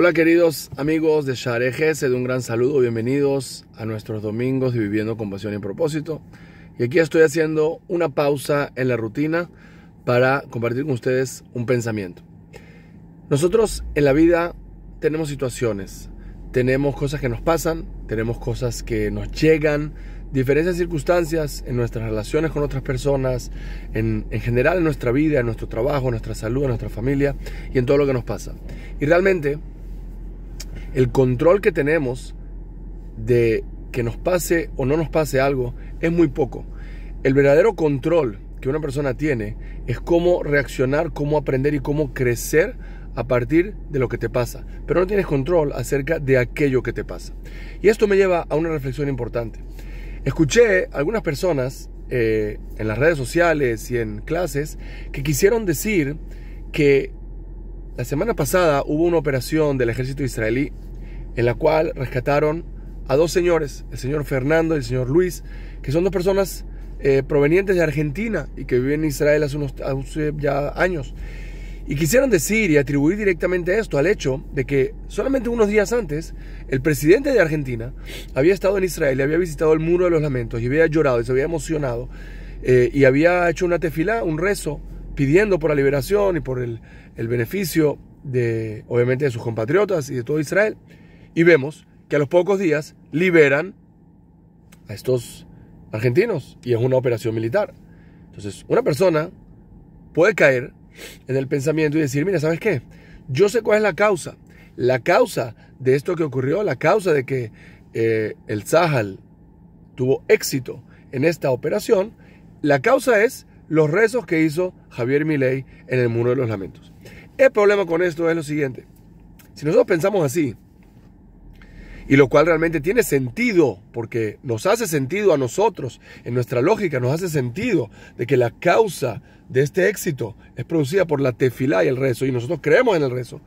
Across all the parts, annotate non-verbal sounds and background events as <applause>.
Hola queridos amigos de Share de un gran saludo, bienvenidos a nuestros domingos de Viviendo con Pasión y Propósito. Y aquí estoy haciendo una pausa en la rutina para compartir con ustedes un pensamiento. Nosotros en la vida tenemos situaciones, tenemos cosas que nos pasan, tenemos cosas que nos llegan, diferentes circunstancias en nuestras relaciones con otras personas, en, en, general en nuestra vida, en nuestro trabajo, en nuestra salud, en nuestra familia y en todo lo que nos pasa. Y realmente el control que tenemos de que nos pase o no nos pase algo es muy poco. El verdadero control que una persona tiene es cómo reaccionar, cómo aprender y cómo crecer a partir de lo que te pasa, pero no tienes control acerca de aquello que te pasa. Y esto me lleva a una reflexión importante. Escuché algunas personas eh, en las redes sociales y en clases que quisieron decir que la semana pasada hubo una operación del ejército israelí en la cual rescataron a dos señores, el señor Fernando y el señor Luis, que son dos personas eh, provenientes de Argentina y que viven en Israel hace unos ya años. Y quisieron decir y atribuir directamente esto al hecho de que solamente unos días antes el presidente de Argentina había estado en Israel y había visitado el muro de los lamentos y había llorado y se había emocionado eh, y había hecho una tefilá, un rezo pidiendo por la liberación y por el, beneficio de, obviamente, de sus compatriotas y de todo Israel. Y vemos que a los pocos días liberan a estos argentinos y es una operación militar. Entonces, una persona puede caer en el pensamiento y decir, mira, ¿sabes qué? Yo sé cuál es la causa. La causa de esto que ocurrió, la causa de que eh, el Sahal tuvo éxito en esta operación, la causa es los rezos que hizo Javier Milei en el Muro de los Lamentos. El problema con esto es lo siguiente. Si nosotros pensamos así, y lo cual realmente tiene sentido, porque nos hace sentido a nosotros, en nuestra lógica nos hace sentido de que la causa de este éxito es producida por la tefilá y el rezo, y nosotros creemos en el rezo.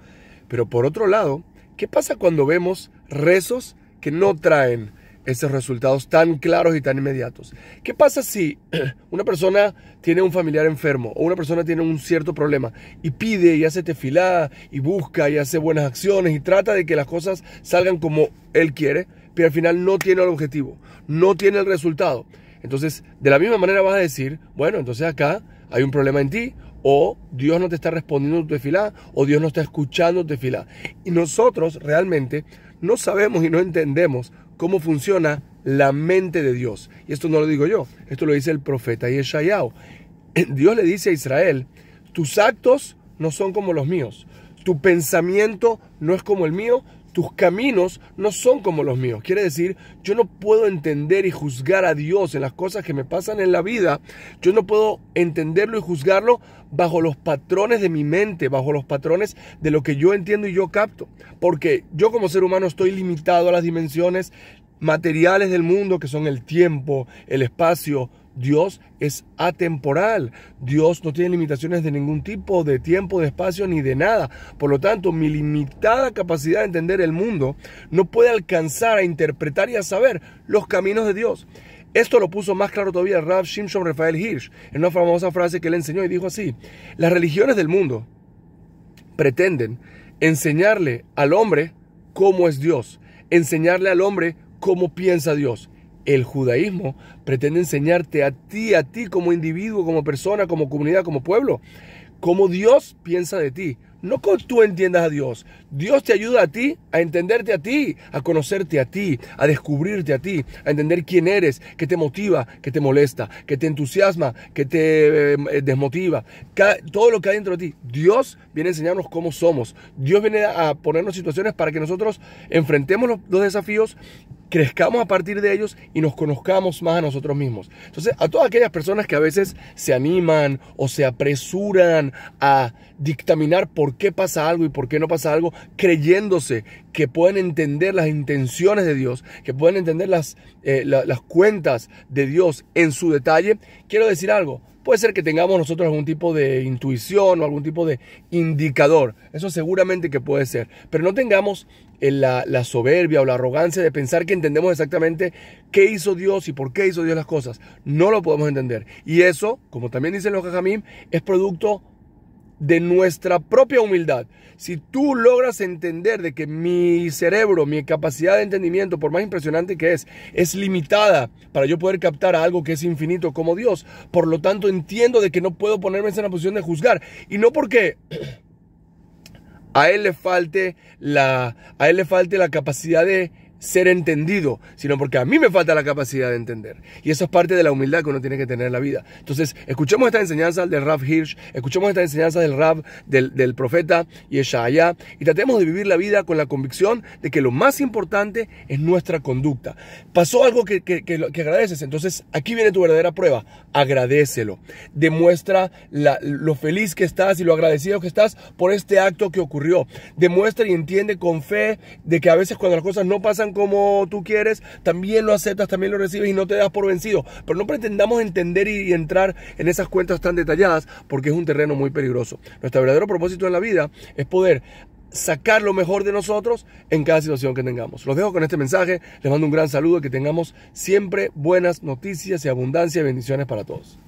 Pero por otro lado, ¿qué pasa cuando vemos rezos que no traen esos resultados tan claros y tan inmediatos. ¿Qué pasa si <clears throat> una persona tiene un familiar enfermo o una persona tiene un cierto problema y pide y hace tefilá y busca y hace buenas acciones y trata de que las cosas salgan como él quiere, pero al final no tiene el objetivo, no tiene el resultado? Entonces, de la misma manera vas a decir, bueno, entonces acá hay un problema en ti o Dios no te está respondiendo tu tefilá o Dios no está escuchando tu tefilá. Y nosotros realmente no sabemos y no entendemos cómo funciona la mente de Dios. Y esto no lo digo yo, esto lo dice el profeta Yeshayahu. <laughs> Dios le dice a Israel, tus actos no son como los míos, tu pensamiento no es como el mío, tus caminos no son como los míos. Quiere decir, yo no puedo entender y juzgar a Dios en las cosas que me pasan en la vida. Yo no puedo entenderlo y juzgarlo bajo los patrones de mi mente, bajo los patrones de lo que yo entiendo y yo capto. Porque yo como ser humano estoy limitado a las dimensiones materiales del mundo, que son el tiempo, el espacio, Dios es atemporal. Dios no tiene limitaciones de ningún tipo, de tiempo, de espacio, ni de nada. Por lo tanto, mi limitada capacidad de entender el mundo no puede alcanzar a interpretar y a saber los caminos de Dios. Esto lo puso más claro todavía Ralph Rav Shimshon Rafael Hirsch en una famosa frase que él enseñó y dijo así, las religiones del mundo pretenden enseñarle al hombre cómo es Dios, enseñarle al hombre cómo piensa Dios. El judaísmo pretende enseñarte a ti, a ti como individuo, como persona, como comunidad, como pueblo, cómo Dios piensa de ti. No que tú entiendas a Dios, Dios te ayuda a ti a entenderte a ti, a conocerte a ti, a descubrirte a ti, a entender quién eres, qué te motiva, qué te molesta, qué te entusiasma, qué te eh, eh, desmotiva. todo lo que hay dentro de ti. Dios viene a enseñarnos cómo somos. Dios viene a ponernos situaciones para que nosotros enfrentemos los desafíos crezcamos a partir de ellos y nos conozcamos más a nosotros mismos. Entonces, a todas aquellas personas que a veces se animan o se apresuran a dictaminar por qué pasa algo y por qué no pasa algo, creyéndose que pueden entender las intenciones de Dios, que pueden entender eh, las, cuentas de Dios en su detalle, quiero decir algo. Puede ser que tengamos nosotros algún tipo de intuición o algún tipo de indicador. Eso seguramente que puede ser. Pero no tengamos eh, la, la, soberbia o la arrogancia de pensar que entendemos exactamente qué hizo Dios y por qué hizo Dios las cosas. No lo podemos entender. Y eso, como también dicen los Jajamim, es producto de nuestra propia humildad. Si tú logras entender de que mi cerebro, mi capacidad de entendimiento, por más impresionante que es, es limitada para yo poder captar a algo que es infinito como Dios, por lo tanto entiendo de que no puedo ponerme en la posición de juzgar. Y no porque <clears throat> a él le falte la, a él le falte la capacidad de ser entendido, sino porque a mí me falta la capacidad de entender. Y eso es parte de la humildad que uno tiene que tener en la vida. Entonces, escuchemos esta enseñanza del Rav Hirsch, escuchemos esta enseñanza del Rav del, del profeta Yeshaya, y tratemos de vivir la vida con la convicción de que lo más importante es nuestra conducta. Pasó algo que, que, que, agradeces, entonces aquí viene tu verdadera prueba, agradecelo. Demuestra lo feliz que estás y lo agradecido que estás por este acto que ocurrió. Demuestra y entiende con fe de que a veces cuando las cosas no pasan como tú quieres, también lo aceptas, también lo recibes y no te das por vencido. Pero no pretendamos entender y entrar en esas cuentas tan detalladas porque es un terreno muy peligroso. Nuestro verdadero propósito en la vida es poder sacar lo mejor de nosotros en cada situación que tengamos. Los dejo con este mensaje, les mando un gran saludo, que tengamos siempre buenas noticias y abundancia y bendiciones para todos.